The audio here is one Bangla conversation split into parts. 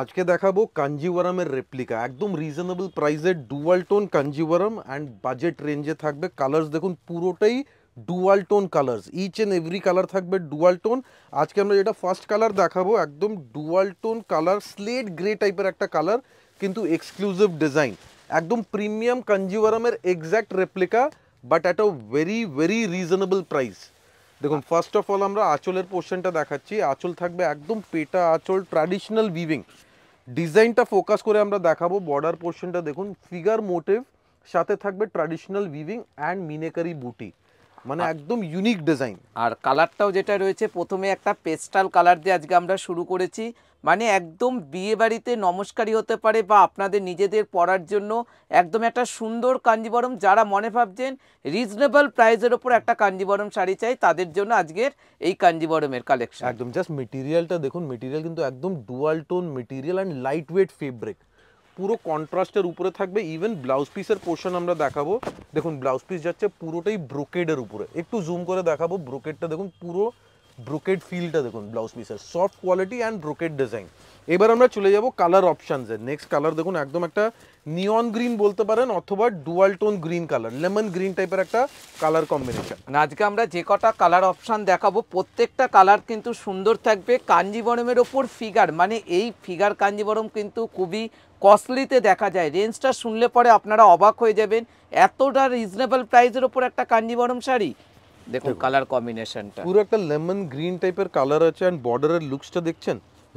আজকে দেখাবো কাঞ্জিভারামের রেপ্লিকা একদম রিজনেবল প্রাইসে dual tone Kanjivaram and budget রেঞ্জে থাকবে কালারস দেখুন পুরোটাই dual tone colours each and every colour থাকবে ডুয়াল টোন আজকে আমরা যেটা ফার্স্ট কালার দেখাবো একদম dual tone colour slate grey টাইপের একটা কালার কিন্তু এক্সক্লুসিভ ডিজাইন একদম প্রিমিয়াম কাঞ্জিভারমের exact replica but at a very very reasonable price দেখুন ফার্স্ট অফ অল আমরা আঁচলের পোরশনটা দেখাচ্ছি আঁচল থাকবে একদম পেটা আঁচল ট্র্যাডিশনাল উইভিং डिज़ाइन টা ফোকাস করে আমরা দেখাবো বর্ডার পোরশনটা দেখুন ফিগার মোটিভ সাথে থাকবে ট্র্যাডিশনাল উইভিং এন্ড মিনেকারি বুটি মানে একদম ইউনিক ডিজাইন আর কালারটাও যেটা রয়েছে প্রথমে একটা পেস্টাল কালার দিয়ে আজকে আমরা শুরু করেছি মানে একদম বিয়ে বাড়িতে নমস্কারই হতে পারে বা আপনাদের নিজেদের পড়ার জন্য একদম একটা সুন্দর কাঞ্জিবরম যারা মনে ভাবছেন রিজনেবল প্রাইসের ওপর একটা কাঞ্জিবরম শাড়ি চাই তাদের জন্য আজকের এই কাঞ্জিবরমের কালেকশন একদম জাস্ট মেটেরিয়ালটা দেখুন মেটেরিয়াল কিন্তু একদম dual tone material and light weight fabric পুরো কন্ট্রাস্টের উপরে থাকবে ইভেন ব্লাউজ পিসের পোর্শন আমরা দেখাবো দেখুন ব্লাউজ পিস যাচ্ছে পুরোটাই ব্রোকেডের উপরে একটু জুম করে দেখাবো ব্রোকেডটা দেখুন পুরো ব্রোকেড ফিলটা দেখুন ব্লাউজ পিসের soft quality and brocade design এবার আমরা চলে যাব কালার অপশানসে নেক্সট কালার দেখুন একদম একটা নিয়ন গ্রিন বলতে পারেন অথবা dual tone green colour lemon green টাইপের একটা কালার কম্বিনেশন আজকে আমরা যে কটা কালার অপশান দেখাবো প্রত্যেকটা কালার কিন্তু সুন্দর থাকবে কাঞ্জিবরমের ওপর ফিগার মানে এই ফিগার কাঞ্জিবরম কিন্তু খুবই কস্টলিতে দেখা যায় রেঞ্জটা শুনলে পরে আপনারা অবাক হয়ে যাবেন এতটা রিজনেবল প্রাইসের ওপর একটা কাঞ্জিবরম শাড়ি দেখুন কালার কম্বিনেশনটা পুরো একটা লেমন গ্রিন টাইপের কালার আছে অ্যান্ড বর্ডারের লুকসটা দেখছেন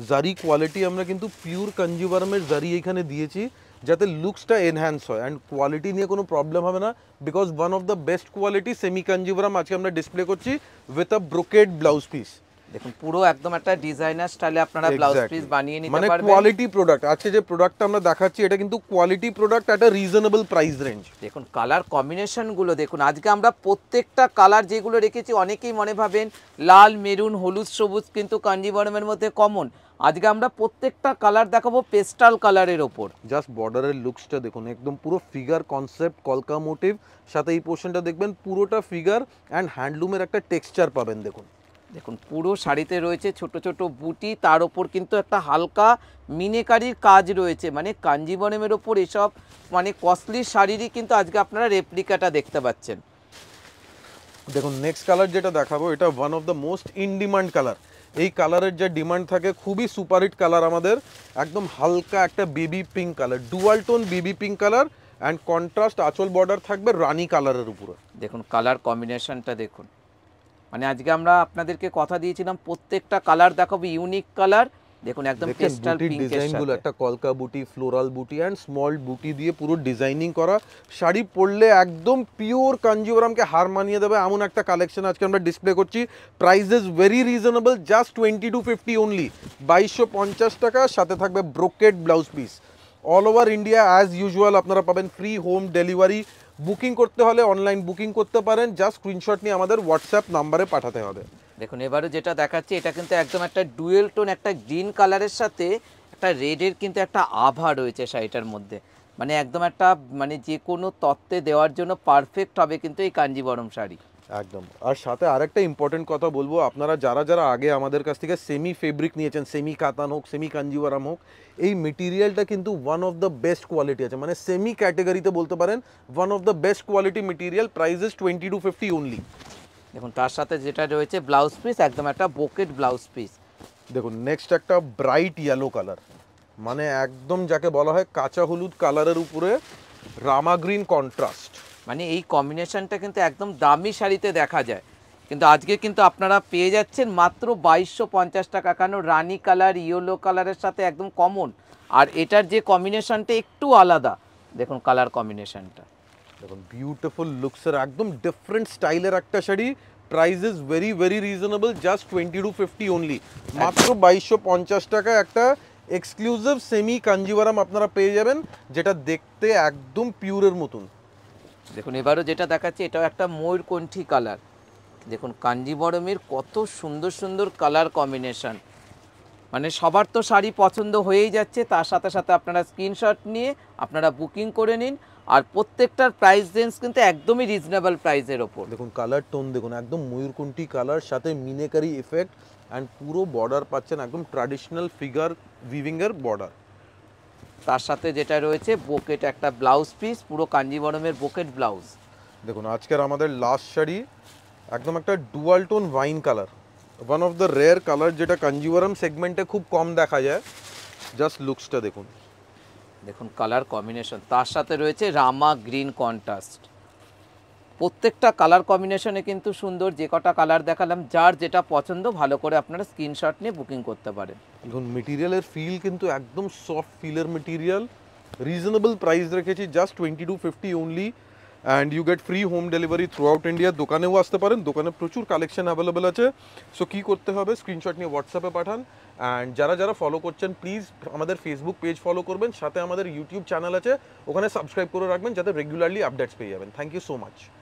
জারি কোয়ালিটি আমরা কিন্তু পিওর কাঞ্জিবরমের জারি এখানে দিয়েছি যাতে লুকসটা এনহ্যান্স হয় অ্যান্ড কোয়ালিটি নিয়ে কোনো প্রবলেম হবে না because one of the best quality semi Kanjivaram আজকে আমরা ডিসপ্লে করছি with a brocade blouse piece দেখুন পুরো একদম একটা ডিজাইনার স্টাইলে আপনারা ব্লাউজ পিস বানিয়ে নিতে মানে পারবেন মানে কোয়ালিটি প্রোডাক্ট আছে যে প্রোডাক্টটা আমরা দেখাচ্ছি এটা কিন্তু কোয়ালিটি প্রোডাক্ট একটা রিজনেবল প্রাইস রেঞ্জ দেখুন কালার কম্বিনেশন গুলো দেখুন আজকে আমরা প্রত্যেকটা কালার যেগুলো রেখেছি অনেকেই মনে ভাবেন লাল মেরুন হলুদ সবুজ কিন্তু কাঞ্জিবরমের মধ্যে কমন আজকে আমরা প্রত্যেকটা কালার দেখাবো পেস্টাল কালারের ওপর জাস্ট বর্ডারের লুকসটা দেখুন একদম পুরো ফিগার কনসেপ্ট কলকা মোটিভ সাথে এই পোর্শনটা দেখবেন পুরোটা ফিগার অ্যান্ড হ্যান্ডলুমের একটা টেক্সচার পাবেন দেখুন দেখুন পুরো শাড়িতে রয়েছে ছোট ছোট বুটি তার ওপর কিন্তু একটা হালকা মিনেকারির কাজ রয়েছে মানে কাঞ্জিবনমের ওপর এসব মানে কস্টলি শাড়িরই কিন্তু আজকে আপনারা রেপ্লিকাটা দেখতে পাচ্ছেন দেখুন নেক্সট কালার যেটা দেখাবো এটা one of the most in demand colour এই কালারের যে ডিমান্ড থাকে খুবই সুপারিট কালার আমাদের একদম হালকা একটা baby pink colour dual tone baby pink colour and contrast আঁচল বর্ডার থাকবে রানি কালারের উপরে দেখুন কালার কম্বিনেশনটা দেখুন মানে আজকে আমরা আপনাদেরকে কথা দিয়েছিলাম প্রত্যেকটা কালার দেখাবো ইউনিক কালার দেখুন একদম ক্রিস্টাল পিঙ্ক ডিজাইনগুলো একটা কলকা বুটি ফ্লোরাল বুটি অ্যান্ড স্মল বুটি দিয়ে পুরো ডিজাইনিং করা শাড়ি পরলে একদম পিওর কাঞ্জিবরামকে হার মানিয়ে দেবে এমন একটা কালেকশন আজকে আমরা ডিসপ্লে করছি prices very reasonable just twenty two fifty only বাইশশো পঞ্চাশ টাকা সাথে থাকবে brocade blouse piece all over India as usual আপনারা পাবেন ফ্রি হোম ডেলিভারি বুকিং করতে হলে অনলাইন বুকিং করতে পারেন যা স্ক্রিনশট নিয়ে আমাদের হোয়াটসঅ্যাপ নাম্বারে পাঠাতে হবে দেখুন এবারে যেটা দেখাচ্ছি এটা কিন্তু একদম একটা ডুয়েল টোন একটা গ্রিন কালারের সাথে একটা রেডের কিন্তু একটা আভা রয়েছে শাড়িটার মধ্যে মানে একদম একটা মানে যে কোনো তত্ত্বে দেওয়ার জন্য পারফেক্ট হবে কিন্তু এই কাঞ্জিবরম শাড়ি একদম আর সাথে আরেকটা ইম্পর্টেন্ট কথা বলবো আপনারা যারা যারা আগে আমাদের কাছ থেকে সেমি ফেব্রিক নিয়েছেন সেমি কাতান হোক সেমি কাঞ্জিওয়ারাম হোক এই মেটিরিয়ালটা কিন্তু one of the best quality আছে মানে সেমি ক্যাটেগরিতে বলতে পারেন one of the best quality material price is twenty two fifty only দেখুন তার সাথে যেটা রয়েছে ব্লাউজ পিস একদম একটা বোকেট ব্লাউজ পিস দেখুন নেক্সট একটা ব্রাইট ইয়েলো কালার মানে একদম যাকে বলা হয় কাঁচা হলুদ কালারের উপরে রামা গ্রিন কন্ট্রাস্ট মানে এই কম্বিনেশনটা কিন্তু একদম দামি শাড়িতে দেখা যায় কিন্তু আজকে কিন্তু আপনারা পেয়ে যাচ্ছেন মাত্র বাইশশো পঞ্চাশ টাকা কেন রানি কালার ইয়েলো কালারের সাথে একদম কমন আর এটার যে কম্বিনেশনটা একটু আলাদা দেখুন কালার কম্বিনেশনটা দেখুন বিউটিফুল লুকসের একদম ডিফারেন্ট স্টাইলের একটা sari price is very very reasonable just twenty two fifty only মাত্র বাইশশো পঞ্চাশ টাকা একটা এক্সক্লুসিভ সেমি কাঞ্জিভারাম আপনারা পেয়ে যাবেন যেটা দেখতে একদম পিউরের মতন দেখুন এবারও যেটা দেখাচ্ছি এটাও একটা ময়ূরকণ্ঠী কালার দেখুন কাঞ্জিবরমের কত সুন্দর সুন্দর কালার কম্বিনেশান মানে সবার তো শাড়ি পছন্দ হয়েই যাচ্ছে তার সাথে সাথে আপনারা স্ক্রিনশট নিয়ে আপনারা বুকিং করে নিন আর প্রত্যেকটার প্রাইস রেঞ্জ কিন্তু একদমই রিজনেবল প্রাইসের ওপর দেখুন কালার টোন দেখুন একদম ময়ূরকুণ্ঠি কালার সাথে মিনেকারি এফেক্ট অ্যান্ড পুরো বর্ডার পাচ্ছেন একদম ট্র্যাডিশনাল ফিগার ভিভিংয়ের বর্ডার তার সাথে যেটা রয়েছে বোকেট একটা ব্লাউজ পিস পুরো কাঞ্জিবরমের বোকেট ব্লাউজ দেখুন আজকের আমাদের লাস্ট শাড়ি একদম একটা dual tone wine colour one of the rare colour যেটা কাঞ্জিবরম সেগমেন্টে খুব কম দেখা যায় জাস্ট লুকসটা দেখুন দেখুন কালার কম্বিনেশন তার সাথে রয়েছে রামা গ্রিন কন্ট্রাস্ট প্রত্যেকটা কালার কম্বিনেশনে কিন্তু সুন্দর যে কটা কালার দেখালাম যার যেটা পছন্দ ভালো করে আপনারা স্ক্রিনশট নিয়ে বুকিং করতে পারেন দেখুন মেটিরিয়ালের ফিল কিন্তু একদম সফট ফিলের মেটিরিয়াল রিজনেবল প্রাইস রেখেছি just twenty two fifty only and you get free home delivery through India দোকানেও আসতে পারেন দোকানে প্রচুর কালেকশন অ্যাভেলেবেল আছে সো কী করতে হবে স্ক্রিনশট নিয়ে হোয়াটসঅ্যাপে পাঠান অ্যান্ড যারা যারা ফলো করছেন প্লিজ আমাদের ফেসবুক পেজ ফলো করবেন সাথে আমাদের ইউটিউব চ্যানেল আছে ওখানে সাবস্ক্রাইব করে রাখবেন যাতে রেগুলারলি আপডেটস পেয়ে যাবেন থ্যাংক ইউ সো মাচ